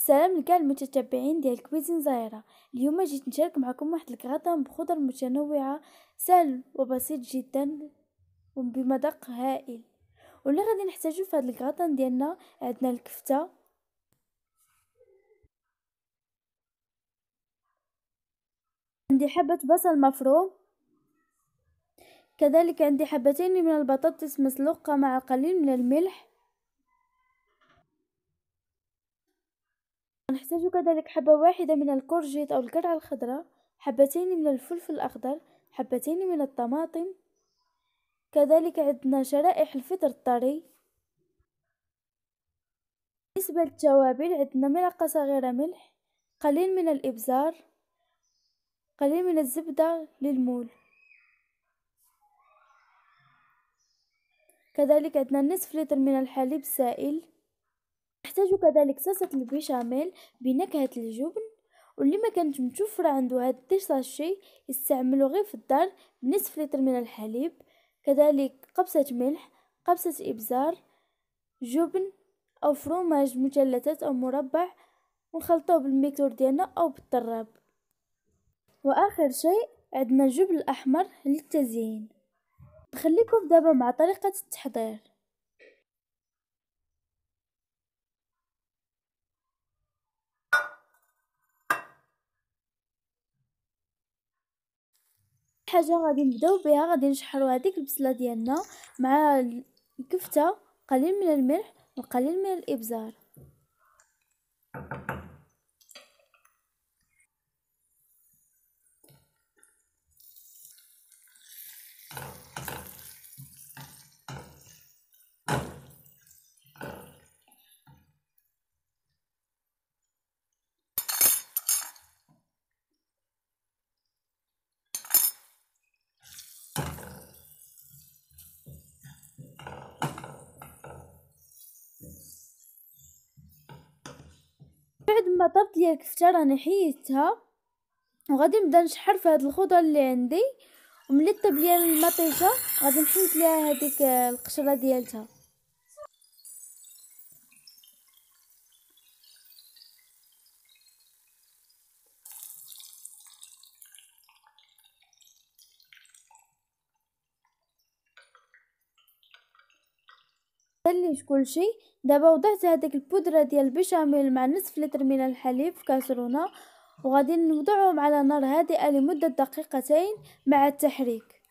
السلام لكاع المتتبعين ديال كويزين زايره اليوم جيت نشارك معكم واحد الكراتان بخضر متنوعه سهل وبسيط جدا وبمذاق هائل واللي غادي نحتاجو في هاد الكراتان ديالنا عندنا الكفته عندي حبه بصل مفروم كذلك عندي حبتين من البطاطس مسلوقه مع قليل من الملح نحتاج كذلك حبة واحدة من الكورجيت أو القرعة الخضراء حبتين من الفلفل الأخضر حبتين من الطماطم كذلك عندنا شرائح الفطر الطري بالنسبة للتوابل عندنا ملعقة صغيرة ملح قليل من الإبزار قليل من الزبدة للمول كذلك عندنا نصف لتر من الحليب السائل نحتاج كذلك صلصة البيشاميل بنكهة الجبن واللي ما كانت متوفرة عنده هاد الديساشي يستعملو غير في الدار بنصف لتر من الحليب كذلك قبسة ملح قبسة إبزار جبن أو فروماج مثلثات أو مربع ونخلطوه بالميكرو ديالنا أو بالطراب وآخر شيء عندنا الجبن الأحمر للتزيين نخليكم دابا مع طريقة التحضير حاجه غادي نبداو بها غادي نشحروا هذيك البصله ديالنا مع الكفته قليل من الملح وقليل من الابزار you بعد ما طبت لي الكفترة نحيتها وغادي نبدا نشحر في هاد الخضرة اللي عندي وملي طاب ليا المطيشة غادي نحيد ليها هذيك القشرة ديالتها تلج كل شيء دابا وضعت هذيك البودره ديال البيشاميل مع نصف لتر من الحليب في كاسرونه وغادي نوضعهم على نار هادئه لمده دقيقتين مع التحريك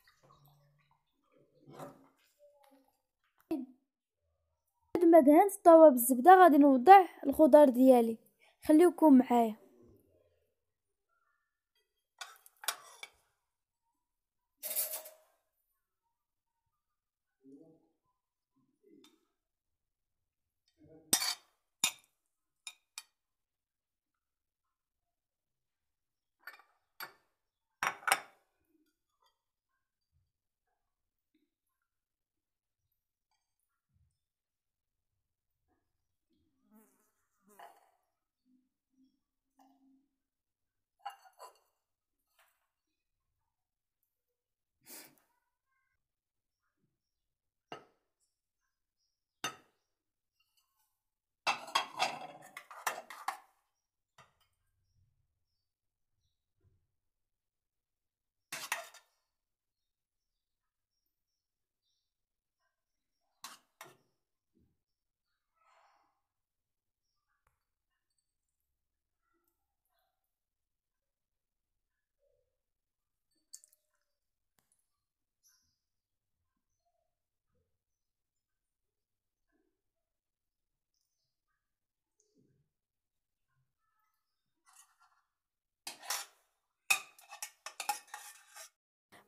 بعد ما دهنت الطاوه بالزبده غادي نوضع الخضار ديالي خليكم معايا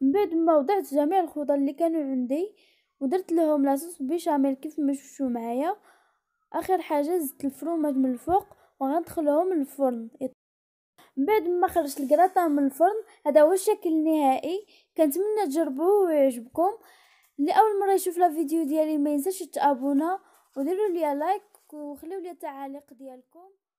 من بعد ما وضعت جميع الخضر اللي كانوا عندي ودرت لهم لاصوص بيشاميل كيف ما شفتوا معايا اخر حاجه زدت الفرماج من الفوق وغندخلهم الفرن من بعد ما خرجت الكراتان من الفرن هذا هو الشكل النهائي كنتمنى تجربوه ويعجبكم اللي اول مره يشوف لا فيديو ديالي ما ينساش يتابونا وديروا لي لايك وخليوا لي تعاليق ديالكم